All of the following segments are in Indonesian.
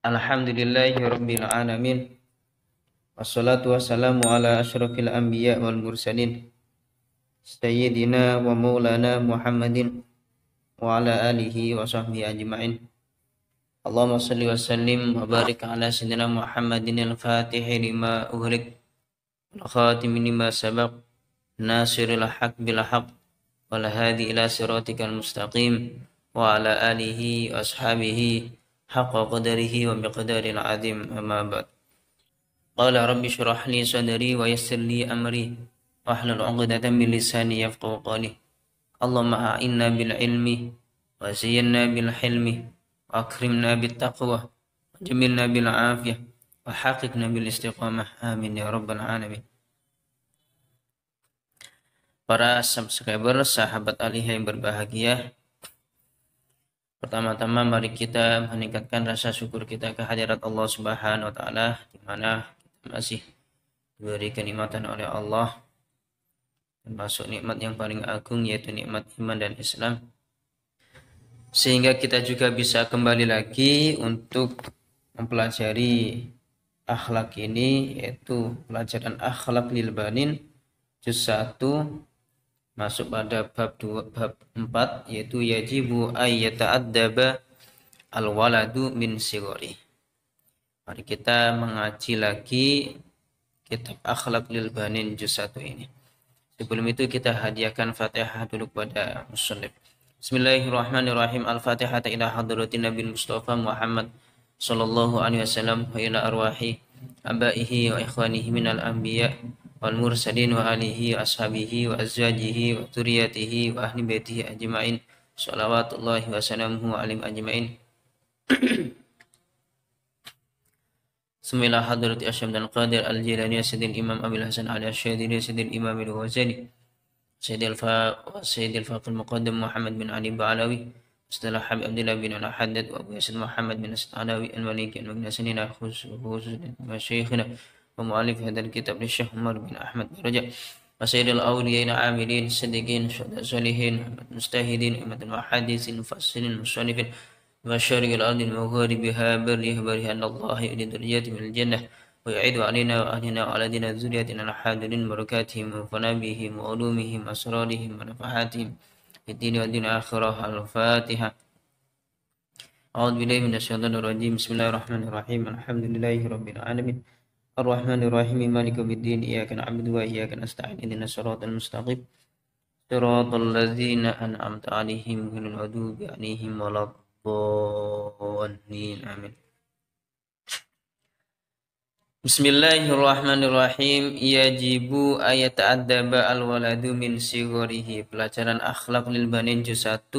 Alhamdulillahi Rabbil Alamin Wassalatu wassalamu ala ashrafil anbiya wal mursalin Sayyidina wa maulana Muhammadin Wa ala alihi wa sahbihi ajma'in Allahumma salli wa sallim wa barik ala sayyidina Muhammadin al-fatihi lima uhrik al khatimi lima sabak Nasiril haq bil haq Wal ila siratikal mustaqim Wa ala alihi wa ashabihi حق قدره ومقدار عظيم أما بعد قال رب اشرح لي صدري ويسر لي أمري واحلل عقدة من لساني يفقه قولي اللهم أعنا بالعلم وزينا بالحلم وأكرمنا بالتقوى وجملنا بالعافية وحققنا بالاستقامة آمين يا رب العالمين Para subscriber sahabat Alihah yang berbahagia, Pertama-tama mari kita meningkatkan rasa syukur kita ke kehadirat Allah Subhanahu wa taala di mana kita masih diberi kenikmatan oleh Allah termasuk nikmat yang paling agung yaitu nikmat iman dan Islam sehingga kita juga bisa kembali lagi untuk mempelajari akhlak ini yaitu pelajaran akhlak lil banin juz 1 masuk pada bab 2 bab 4 yaitu yajibu ayyata'addaba al-waladu min sigori. Mari kita mengaji lagi kitab akhlak lil banin juz satu ini. Sebelum itu kita hadiahkan Fatihah dulu kepada muslim. Bismillahirrahmanirrahim. Al-Fatihah ila hadratin Nabi Mustafa Muhammad sallallahu alaihi wasallam wa ila arwahi abaihi wa ikhwanihi minal anbiya' والمرسلين وآله وأصحابه وأزواجه وذريته وأهل بيته أجمعين صلوات الله وسلامه عليهم أجمعين ثم Imam Abil أشهد Ali الجيلاني سيد الإمام Al الحسن علي Fa سيد الإمام الغزالي سيد الفا وسيد الفاق المقدم محمد بن علي بعلوي أستاذ حبيب Abu Yasin بن bin وأبو ياسر محمد بن أسد علوي الملكي Khusus خصوصا مشايخنا ومؤلف هذا الكتاب للشيخ عمر بن أحمد بن رجب وسير الأولياء العاملين الصديقين الشهداء الصالحين المجتهدين أمة المحادث المفسرين المصنفين مشارق الأرض ومغاربها برها برها أن الله يؤدي درجات من الجنة ويعيد علينا وأهلنا وعلى دين ذريتنا الحاضرين بركاتهم وفنابهم وعلومهم وأسرارهم ونفحاتهم في الدين والدين الآخرة الفاتحة أعوذ بالله من الشيطان الرجيم بسم الله الرحمن الرحيم الحمد لله رب العالمين الرحمن الرحيم مالك يوم الدين إياك نعبد وإياك نستعين إهدنا الصراط المستقيم صراط الذين أنعمت عليهم غير المغضوب عليهم ولا الضالين آمين Bismillahirrahmanirrahim Yajibu ayat al-waladu min sigorihi Pelajaran akhlak lil banin juz 1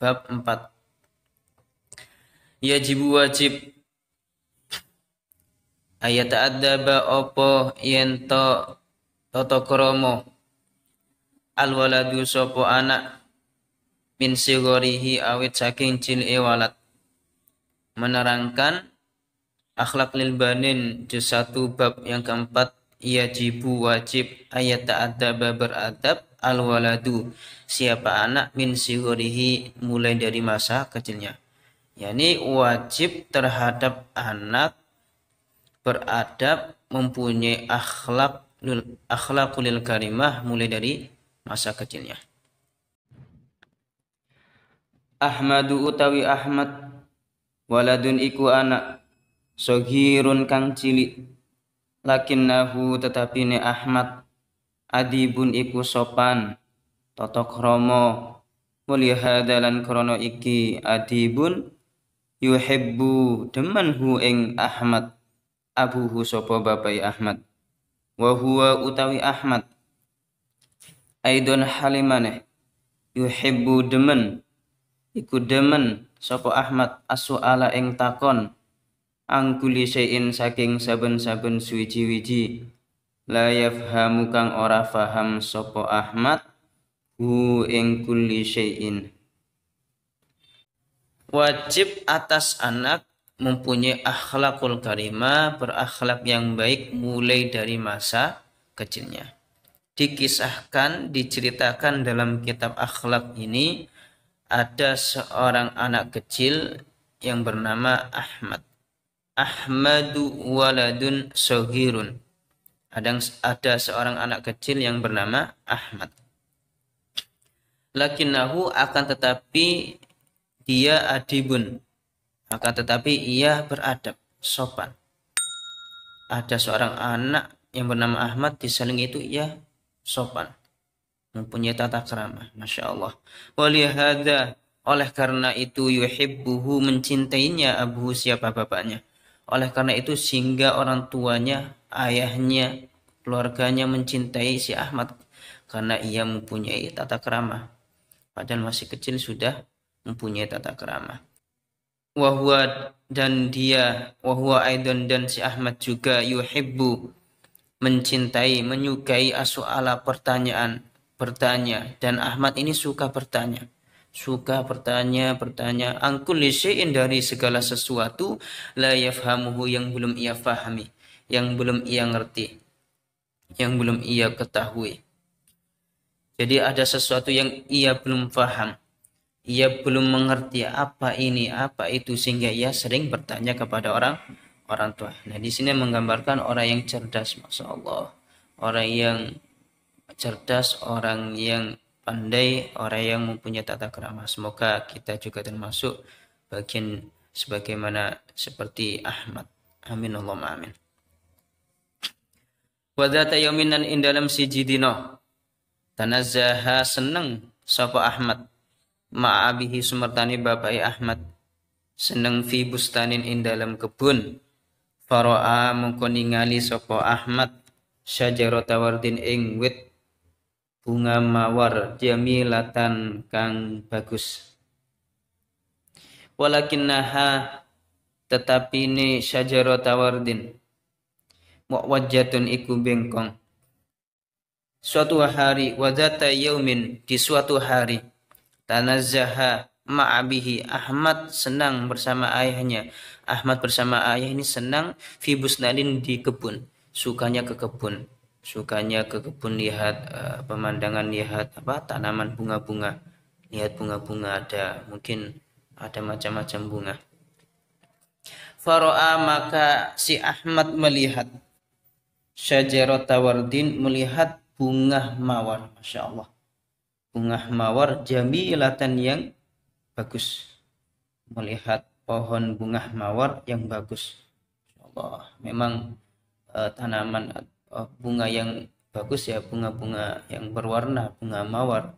bab 4 Yajibu wajib ayat adaba opo yento toto kromo alwaladu sopo anak min sigorihi awit saking cil ewalat. menerangkan akhlak lil banin juz satu bab yang keempat ia yajibu wajib ayat ta'adaba beradab alwaladu siapa anak min sigorihi mulai dari masa kecilnya Yani wajib terhadap anak beradab mempunyai akhlak akhlakul karimah mulai dari masa kecilnya. Ahmadu utawi Ahmad waladun iku anak sogirun kang cilik nahu tetapi ne Ahmad adibun iku sopan totok romo mulihadalan krono iki adibun yuhibbu demanhu ing Ahmad abuhu sapa bapai Ahmad wa huwa utawi Ahmad aidon halimane yuhibbu demen iku demen sapa Ahmad asu'ala ing takon angkuli sein saking saben-saben suwiji-wiji la yafhamu kang ora faham sapa Ahmad hu ing kulli syai'in wajib atas anak mempunyai akhlakul karimah, berakhlak yang baik mulai dari masa kecilnya. Dikisahkan, diceritakan dalam kitab akhlak ini ada seorang anak kecil yang bernama Ahmad. Ahmadu waladun sohirun. Ada, ada seorang anak kecil yang bernama Ahmad. Lakinahu akan tetapi dia adibun akan tetapi ia beradab, sopan. Ada seorang anak yang bernama Ahmad di itu ia sopan. Mempunyai tata kerama. Masya Allah. Walihada oleh karena itu yuhibbuhu mencintainya abu siapa bapaknya. Oleh karena itu sehingga orang tuanya, ayahnya, keluarganya mencintai si Ahmad karena ia mempunyai tata kerama. Padahal masih kecil sudah mempunyai tata kerama wahwa dan dia wahwa aidon dan si Ahmad juga yuhibbu mencintai menyukai asuala pertanyaan bertanya dan Ahmad ini suka bertanya suka bertanya bertanya angkul lisein dari segala sesuatu la yafhamuhu yang belum ia fahami yang belum ia ngerti yang belum ia ketahui jadi ada sesuatu yang ia belum faham ia belum mengerti apa ini, apa itu sehingga ia sering bertanya kepada orang orang tua. Nah, di sini menggambarkan orang yang cerdas, Masya Allah. Orang yang cerdas, orang yang pandai, orang yang mempunyai tata kerama. Semoga kita juga termasuk bagian sebagaimana seperti Ahmad. Amin Allah amin. Wadata yaminan indalam si jidino tanazaha seneng sapa Ahmad ma'abihi sumertani bapai Ahmad seneng fi bustanin in dalam kebun faro'a mungko sopo sopo Ahmad syajarata tawardin ing wit bunga mawar jamilatan kang bagus walakin naha tetapi ini tawardin Mok muwajjatun iku bengkong suatu hari wadata yaumin di suatu hari tanazzaha ma'abihi Ahmad senang bersama ayahnya Ahmad bersama ayah ini senang fi busnadin di kebun sukanya ke kebun sukanya ke kebun lihat uh, pemandangan lihat apa tanaman bunga-bunga lihat bunga-bunga ada mungkin ada macam-macam bunga Faro'a maka si Ahmad melihat syajarata Tawardin melihat bunga mawar Masya Allah bunga mawar jamilatan yang bagus melihat pohon bunga mawar yang bagus Allah memang uh, tanaman uh, bunga yang bagus ya bunga-bunga yang berwarna bunga mawar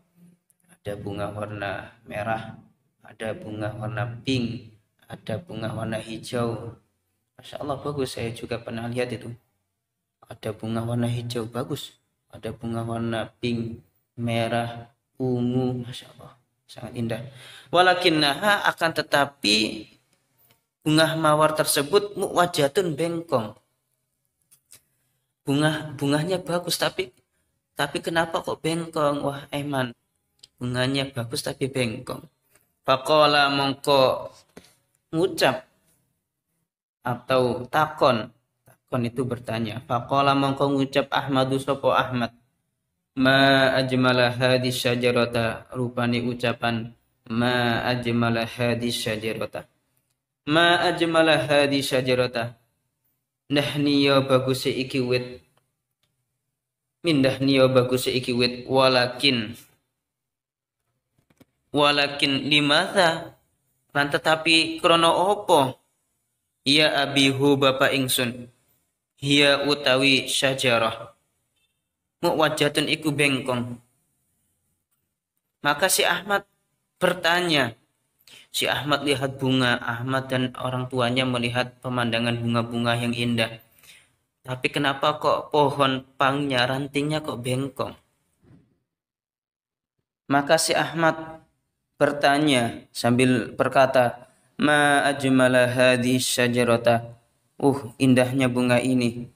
ada bunga warna merah ada bunga warna pink ada bunga warna hijau Masya Allah bagus saya juga pernah lihat itu ada bunga warna hijau bagus ada bunga warna pink merah ungu masya Allah sangat indah naha akan tetapi bunga mawar tersebut mukwajatun bengkong bunga bunganya bagus tapi tapi kenapa kok bengkong wah Eman bunganya bagus tapi bengkong Pakola mongko ngucap atau takon takon itu bertanya Pakola mongko ngucap Ahmadu sopo Ahmad Ma ajmala hadis syajarata rupani ucapan ma ajmala hadis syajarata. Ma ajmala hadis syajarata. Nahni ya bagus iki wit. Mindah niya bagus iki wit walakin walakin limasa lan tetapi krono opo ya abihu bapak ingsun ya utawi syajarah mu'wajatun iku bengkong. Maka si Ahmad bertanya, si Ahmad lihat bunga, Ahmad dan orang tuanya melihat pemandangan bunga-bunga yang indah. Tapi kenapa kok pohon pangnya, rantingnya kok bengkong? Maka si Ahmad bertanya sambil berkata, Ma ajmala hadhi syajarata. Uh, indahnya bunga ini.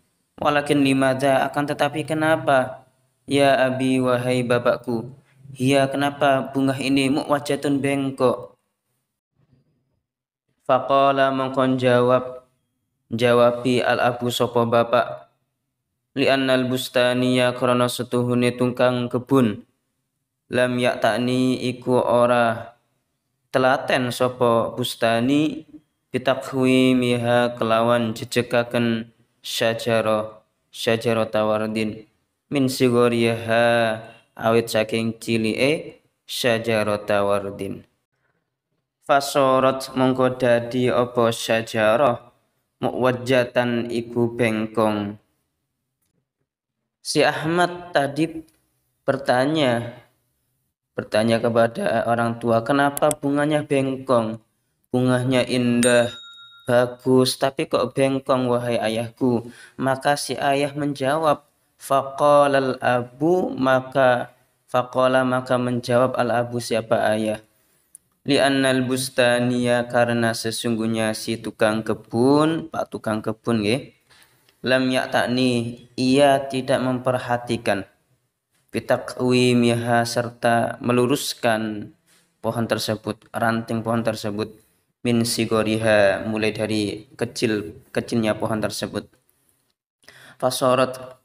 Walakin limada akan tetapi kenapa? Ya abi wahai bapakku. Ya kenapa bunga ini muwajatun bengkok? Faqala mengkon jawab jawabi al abu sopo bapak li'annal bustaniya krono setuhune tungkang kebun lam yak takni iku ora telaten sopo bustani bitakhwi miha kelawan jejekaken syajaro syajaro tawardin min sigoriha awit saking e syajaro tawardin fasorot mongko dadi opo syajaro wajatan iku bengkong si Ahmad tadi bertanya bertanya kepada orang tua kenapa bunganya bengkong bunganya indah Bagus, tapi kok bengkong wahai ayahku? Maka si ayah menjawab, Faqalal abu maka Faqala maka menjawab al abu siapa ayah? Li al bustaniya karena sesungguhnya si tukang kebun, Pak tukang kebun ya. Lam ta'ni ia tidak memperhatikan. Bitakwimiha serta meluruskan pohon tersebut, ranting pohon tersebut min sigoriha mulai dari kecil kecilnya pohon tersebut fasorot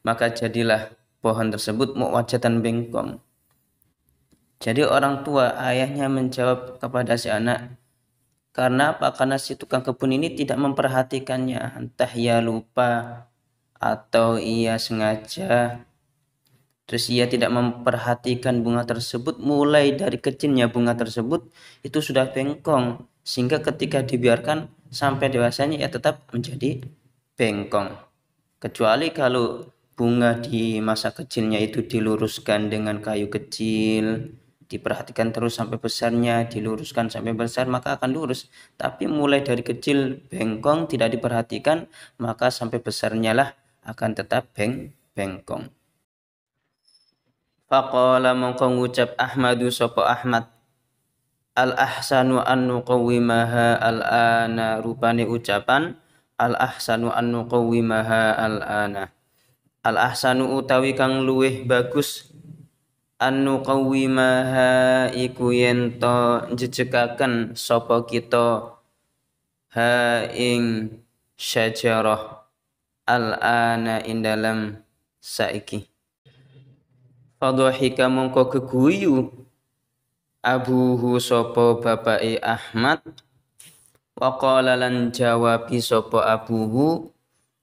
maka jadilah pohon tersebut mukwajatan bengkong. jadi orang tua ayahnya menjawab kepada si anak karena apa karena si tukang kebun ini tidak memperhatikannya entah ia lupa atau ia sengaja terus ia tidak memperhatikan bunga tersebut mulai dari kecilnya bunga tersebut itu sudah bengkong sehingga ketika dibiarkan sampai dewasanya ia tetap menjadi bengkong kecuali kalau bunga di masa kecilnya itu diluruskan dengan kayu kecil diperhatikan terus sampai besarnya diluruskan sampai besar maka akan lurus tapi mulai dari kecil bengkong tidak diperhatikan maka sampai besarnya lah akan tetap beng bengkong Faqala mongko ngucap Ahmadu sapa Ahmad Al ahsanu an nuqawimaha al ana rupane ucapan al ahsanu an nuqawimaha al ana Al ahsanu utawi kang luweh bagus an nuqawimaha iku yen to jejegaken sapa kita ha ing syajarah al ana ing dalam saiki fadhahika mongko geguyu abuhu sopo bapake Ahmad wa qala lan jawabi abuhu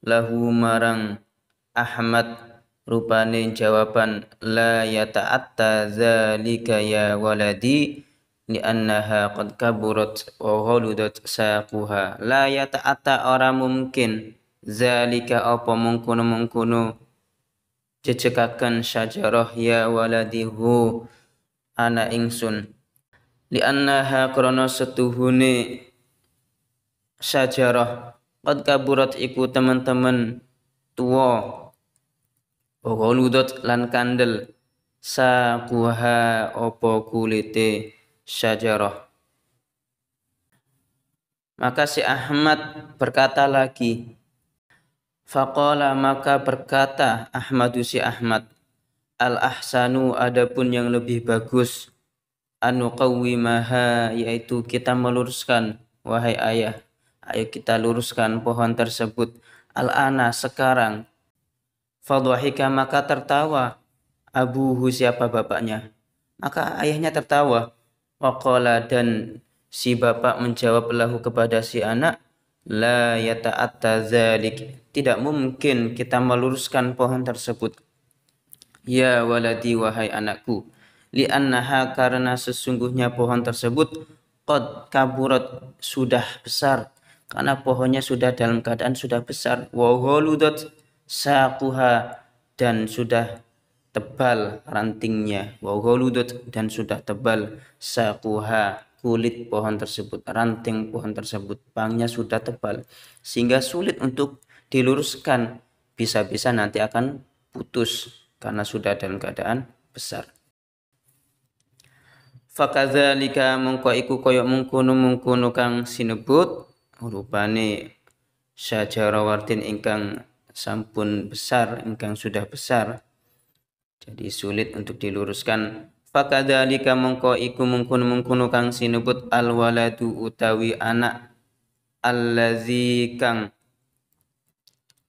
lahu marang Ahmad rupane jawaban la yata'atta zalika ya waladi annaha qad kaburat wa ghaludat saquha la yata'atta ora mungkin zalika apa mungkono-mungkono jejekakan syajarah ya waladihu ana ingsun li annaha krono setuhune syajarah qad kaburat iku teman-teman tua Waludat lan kandel sa kuha opo kulite syajarah maka si Ahmad berkata lagi Faqala maka berkata Ahmadu si Ahmad, Al-ahsanu adapun yang lebih bagus, anu maha yaitu kita meluruskan, wahai ayah, ayo kita luruskan pohon tersebut, al-ana sekarang. Fadwahika maka tertawa, abuhu siapa bapaknya. Maka ayahnya tertawa, waqala dan si bapak menjawab lahu kepada si anak, la yata'atta zalik tidak mungkin kita meluruskan pohon tersebut. Ya waladi wahai anakku, li'annaha karena sesungguhnya pohon tersebut qad kaburat sudah besar karena pohonnya sudah dalam keadaan sudah besar wa ghaludat saquha dan sudah tebal rantingnya wa ghaludat dan sudah tebal saquha kulit pohon tersebut ranting pohon tersebut pangnya sudah tebal sehingga sulit untuk diluruskan bisa-bisa nanti akan putus karena sudah dalam keadaan besar. Fakadzalika mungko iku koyok mungkunu mungkunu kang sinebut rupane syajara wartin ingkang sampun besar ingkang sudah besar. Jadi sulit untuk diluruskan. Fakadzalika mungko iku mungkunu mungkunu kang sinebut alwaladu utawi anak allazi kang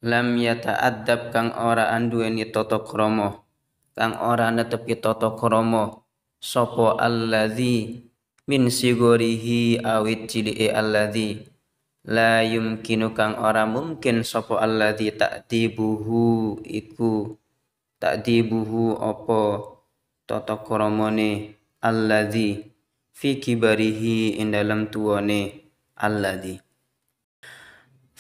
lam yata adab kang ora anduweni toto kromo kang ora netepi toto sopo sopo di min sigorihi awit Allah di la yumkinu kang ora mungkin sopo sapa tak dibuhu iku opo toto kromo ne Allah fi kibarihi indalam tuone Allah di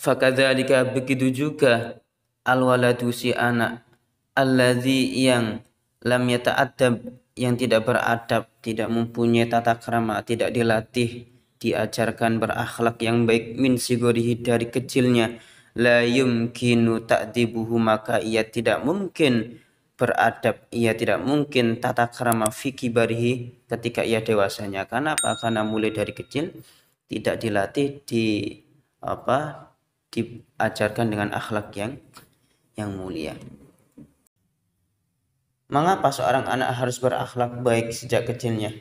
Fakadhalika begitu juga alwaladu si anak alladzi yang lam adab yang tidak beradab, tidak mempunyai tata krama, tidak dilatih, diajarkan berakhlak yang baik min sigorihi dari kecilnya la yumkinu ta'dibuhu maka ia tidak mungkin beradab ia tidak mungkin tata krama fiki barihi ketika ia dewasanya karena apa karena mulai dari kecil tidak dilatih di apa diajarkan dengan akhlak yang yang mulia. Mengapa seorang anak harus berakhlak baik sejak kecilnya?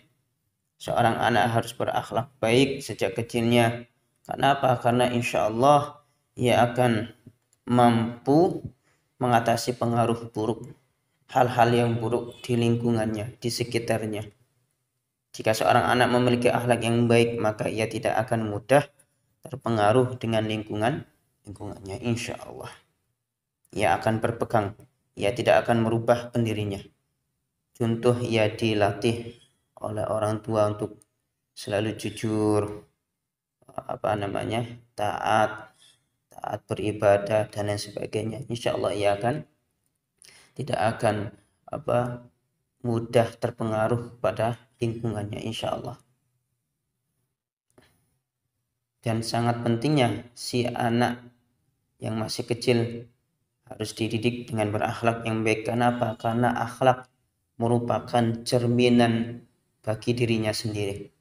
Seorang anak harus berakhlak baik sejak kecilnya. Karena Karena insya Allah ia akan mampu mengatasi pengaruh buruk, hal-hal yang buruk di lingkungannya, di sekitarnya. Jika seorang anak memiliki akhlak yang baik, maka ia tidak akan mudah terpengaruh dengan lingkungan lingkungannya insya Allah. Ia akan berpegang, ia tidak akan merubah pendirinya. Contoh ia dilatih oleh orang tua untuk selalu jujur, apa namanya, taat, taat beribadah dan lain sebagainya. Insya Allah ia akan tidak akan apa mudah terpengaruh pada lingkungannya insya Allah dan sangat pentingnya si anak yang masih kecil harus dididik dengan berakhlak yang baik Kenapa? Karena akhlak merupakan cerminan bagi dirinya sendiri.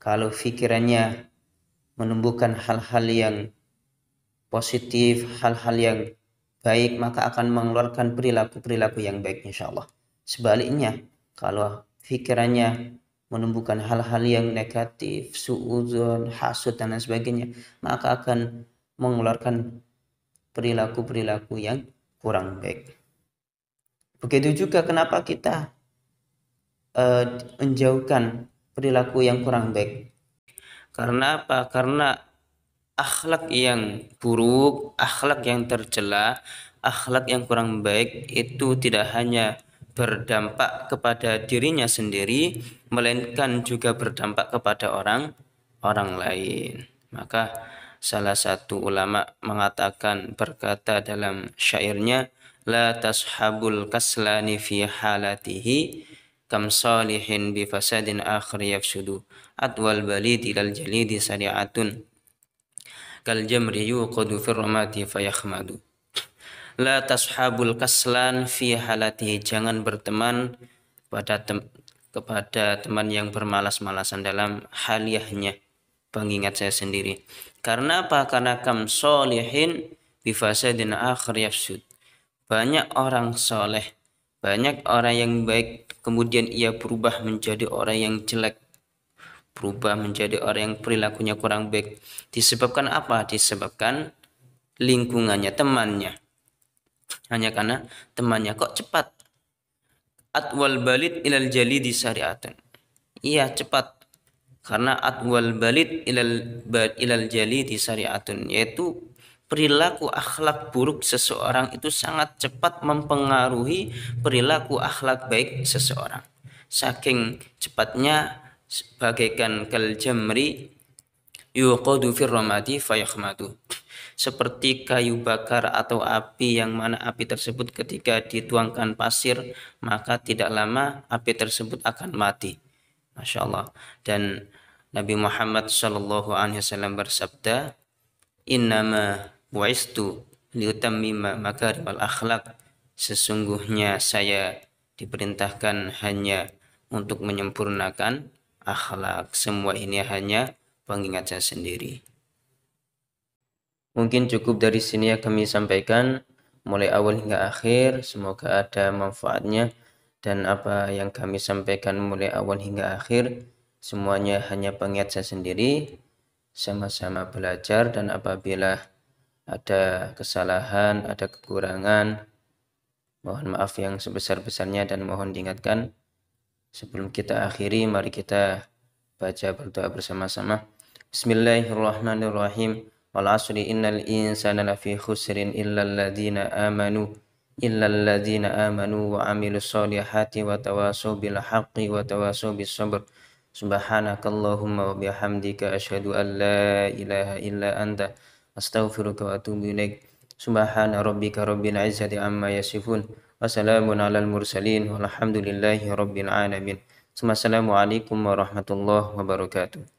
Kalau pikirannya menumbuhkan hal-hal yang positif, hal-hal yang baik, maka akan mengeluarkan perilaku-perilaku yang baik insya Allah. Sebaliknya, kalau pikirannya menumbuhkan hal-hal yang negatif, suudzon, hasud dan lain sebagainya, maka akan mengeluarkan perilaku-perilaku yang kurang baik. Begitu juga kenapa kita uh, menjauhkan perilaku yang kurang baik. Karena apa? Karena akhlak yang buruk, akhlak yang tercela, akhlak yang kurang baik itu tidak hanya berdampak kepada dirinya sendiri, melainkan juga berdampak kepada orang orang lain. Maka Salah satu ulama mengatakan berkata dalam syairnya, La tashabul kaslani fi halatihi kam salihin bi fasadin akhir yafsudu atwal balid ilal jalidi sari'atun kal jamri yuqadu fi ramati fayakhmadu la tashabul kaslan fi halatihi jangan berteman pada tem kepada teman yang bermalas-malasan dalam haliahnya pengingat saya sendiri. Karena apa? Karena kam solihin bifasadin akhir yafsud. Banyak orang soleh, banyak orang yang baik, kemudian ia berubah menjadi orang yang jelek. Berubah menjadi orang yang perilakunya kurang baik. Disebabkan apa? Disebabkan lingkungannya, temannya. Hanya karena temannya kok cepat. Atwal balit ilal jali di syariatan. Iya cepat karena atwal balid ilal ilal jali di syariatun yaitu perilaku akhlak buruk seseorang itu sangat cepat mempengaruhi perilaku akhlak baik seseorang saking cepatnya bagaikan kaljamri yuqadu fir ramadi fayakhmadu seperti kayu bakar atau api yang mana api tersebut ketika dituangkan pasir maka tidak lama api tersebut akan mati Masya Allah. Dan Nabi Muhammad Shallallahu Alaihi Wasallam bersabda, Innama bu'istu liutammima makarimal akhlak. Sesungguhnya saya diperintahkan hanya untuk menyempurnakan akhlak. Semua ini hanya pengingat saya sendiri. Mungkin cukup dari sini yang kami sampaikan mulai awal hingga akhir. Semoga ada manfaatnya dan apa yang kami sampaikan mulai awal hingga akhir semuanya hanya pengingat saya sendiri sama-sama belajar dan apabila ada kesalahan, ada kekurangan mohon maaf yang sebesar-besarnya dan mohon diingatkan sebelum kita akhiri mari kita baca berdoa bersama-sama Bismillahirrahmanirrahim wal asri innal insana lafi khusrin illa alladhina amanu illalladzina amanu wa amilus solihati wa tawasaw bil haqqi wa tawasaw bis sabr subhanakallahumma wa bihamdika asyhadu an la ilaha illa anta astaghfiruka wa atubu ilaik subhana rabbika rabbil izzati amma yasifun wa salamun alal mursalin walhamdulillahi rabbil alamin Assalamualaikum warahmatullahi wabarakatuh